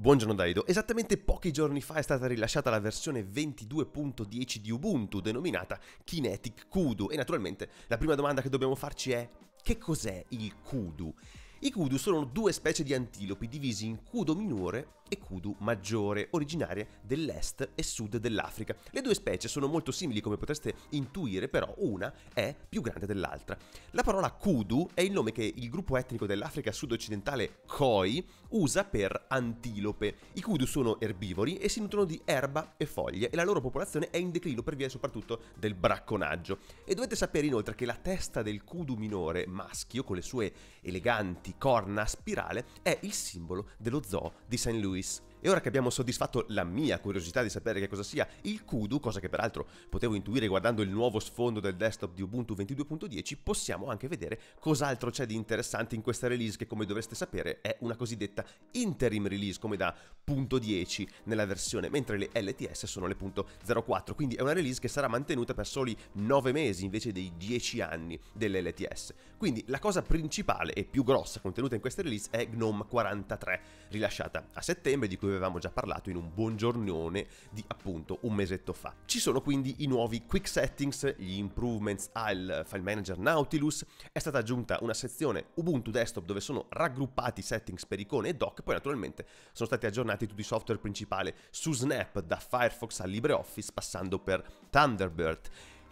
Buongiorno Daido, esattamente pochi giorni fa è stata rilasciata la versione 22.10 di Ubuntu denominata Kinetic Kudu e naturalmente la prima domanda che dobbiamo farci è che cos'è il Kudu? I kudu sono due specie di antilopi divisi in kudu minore e kudu maggiore, originarie dell'est e sud dell'Africa. Le due specie sono molto simili come potreste intuire, però una è più grande dell'altra. La parola kudu è il nome che il gruppo etnico dell'Africa sud-occidentale Khoi usa per antilope. I kudu sono erbivori e si nutrono di erba e foglie e la loro popolazione è in declino per via soprattutto del bracconaggio. E dovete sapere inoltre che la testa del kudu minore maschio con le sue eleganti corna spirale è il simbolo dello zoo di St. Louis. E ora che abbiamo soddisfatto la mia curiosità di sapere che cosa sia il Kudu, cosa che peraltro potevo intuire guardando il nuovo sfondo del desktop di Ubuntu 22.10, possiamo anche vedere cos'altro c'è di interessante in questa release che come dovreste sapere è una cosiddetta interim release come da punto 10 nella versione, mentre le LTS sono le punto 04, quindi è una release che sarà mantenuta per soli 9 mesi invece dei 10 anni delle LTS. Quindi la cosa principale e più grossa contenuta in questa release è GNOME 43, rilasciata a settembre di cui cui avevamo già parlato in un buongiornone di appunto un mesetto fa. Ci sono quindi i nuovi quick settings, gli improvements al file manager Nautilus, è stata aggiunta una sezione Ubuntu desktop dove sono raggruppati i settings per icone e doc, poi naturalmente sono stati aggiornati tutti i software principali su Snap da Firefox a LibreOffice passando per Thunderbird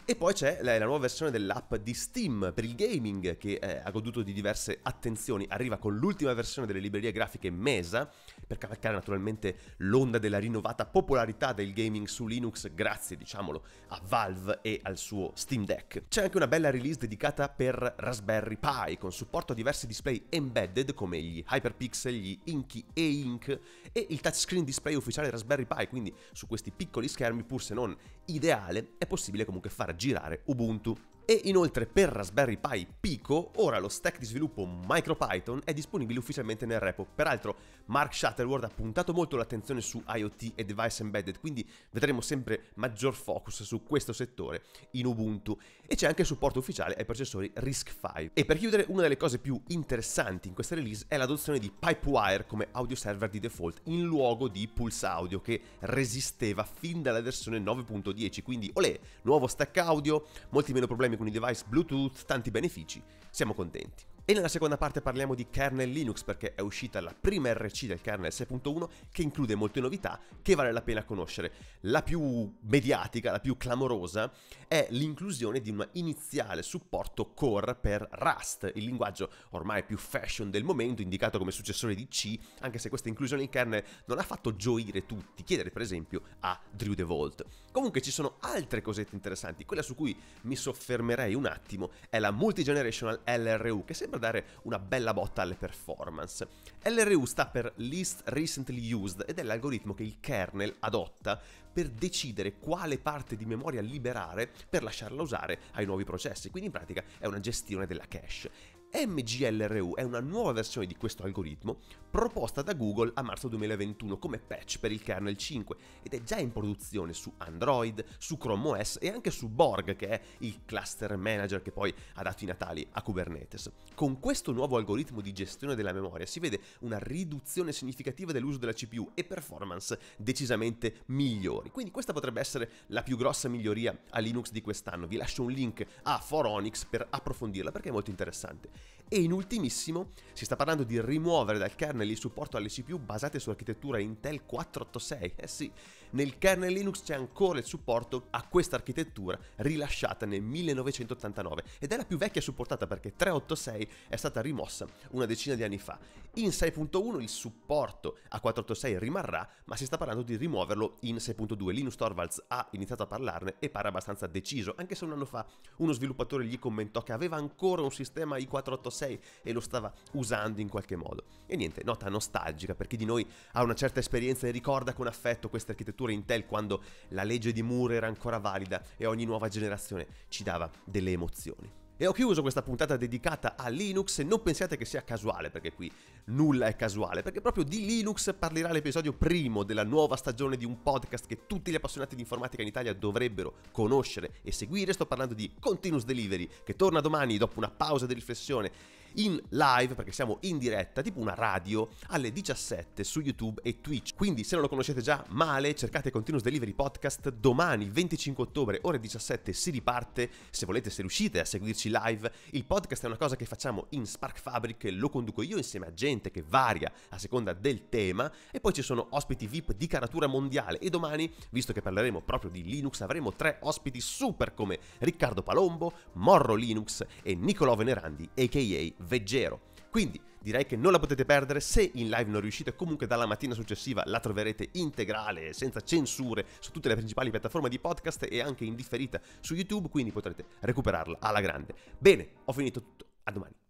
e poi c'è la, la, nuova versione dell'app di Steam per il gaming che eh, ha goduto di diverse attenzioni. Arriva con l'ultima versione delle librerie grafiche Mesa per cavalcare naturalmente l'onda della rinnovata popolarità del gaming su Linux grazie, diciamolo, a Valve e al suo Steam Deck. C'è anche una bella release dedicata per Raspberry Pi con supporto a diversi display embedded come gli Hyperpixel, gli Inky e Ink e il touchscreen display ufficiale Raspberry Pi, quindi su questi piccoli schermi pur se non ideale è possibile comunque fare girare Ubuntu. E inoltre per Raspberry Pi Pico, ora lo stack di sviluppo MicroPython è disponibile ufficialmente nel repo. Peraltro Mark Shuttleworth ha puntato molto l'attenzione su IoT e device embedded, quindi vedremo sempre maggior focus su questo settore in Ubuntu. E c'è anche il supporto ufficiale ai processori RISC-V. E per chiudere, una delle cose più interessanti in questa release è l'adozione di Pipewire come audio server di default in luogo di Pulse Audio che resisteva fin dalla versione 9.10, quindi olè, nuovo stack audio, molti meno problemi con i device Bluetooth, tanti benefici, siamo contenti. E nella seconda parte parliamo di kernel Linux perché è uscita la prima RC del kernel 6.1 che include molte novità che vale la pena conoscere. La più mediatica, la più clamorosa è l'inclusione di un iniziale supporto core per Rust, il linguaggio ormai più fashion del momento, indicato come successore di C, anche se questa inclusione in kernel non ha fatto gioire tutti, chiedere per esempio a Drew DeVolt. Comunque ci sono altre cosette interessanti, quella su cui mi soffermerei un attimo è la multigenerational LRU che sembra sempre dare una bella botta alle performance. LRU sta per Least Recently Used ed è l'algoritmo che il kernel adotta per decidere quale parte di memoria liberare per lasciarla usare ai nuovi processi, quindi in pratica è una gestione della cache. MGLRU è una nuova versione di questo algoritmo proposta da Google a marzo 2021 come patch per il kernel 5 ed è già in produzione su Android, su Chrome OS e anche su Borg che è il cluster manager che poi ha dato i natali a Kubernetes. Con questo nuovo algoritmo di gestione della memoria si vede una riduzione significativa dell'uso della CPU e performance decisamente migliori. Quindi questa potrebbe essere la più grossa miglioria a Linux di quest'anno. Vi lascio un link a Foronix per approfondirla perché è molto interessante. E in ultimissimo si sta parlando di rimuovere dal kernel il supporto alle CPU basate su architettura Intel 486. Eh sì, nel kernel Linux c'è ancora il supporto a questa architettura rilasciata nel 1989 ed è la più vecchia supportata perché 386 è stata rimossa una decina di anni fa. In 6.1 il supporto a 486 rimarrà, ma si sta parlando di rimuoverlo in 6.2. Linus Torvalds ha iniziato a parlarne e pare abbastanza deciso, anche se un anno fa uno sviluppatore gli commentò che aveva ancora un sistema i4 486 e lo stava usando in qualche modo. E niente, nota nostalgica per chi di noi ha una certa esperienza e ricorda con affetto queste architetture Intel quando la legge di Moore era ancora valida e ogni nuova generazione ci dava delle emozioni. E ho chiuso questa puntata dedicata a Linux e non pensiate che sia casuale, perché qui nulla è casuale, perché proprio di Linux parlerà l'episodio primo della nuova stagione di un podcast che tutti gli appassionati di informatica in Italia dovrebbero conoscere e seguire. Sto parlando di Continuous Delivery, che torna domani dopo una pausa di riflessione in live, perché siamo in diretta, tipo una radio, alle 17 su YouTube e Twitch. Quindi se non lo conoscete già, male, cercate Continuous Delivery Podcast domani, 25 ottobre, ore 17, si riparte. Se volete, se riuscite a seguirci live, il podcast è una cosa che facciamo in Spark Fabric, lo conduco io insieme a gente che varia a seconda del tema e poi ci sono ospiti VIP di caratura mondiale e domani, visto che parleremo proprio di Linux, avremo tre ospiti super come Riccardo Palombo, Morro Linux e Nicolò Venerandi, a.k.a. Veggero. Quindi direi che non la potete perdere, se in live non riuscite comunque dalla mattina successiva la troverete integrale, senza censure, su tutte le principali piattaforme di podcast e anche in differita su YouTube, quindi potrete recuperarla alla grande. Bene, ho finito tutto, a domani.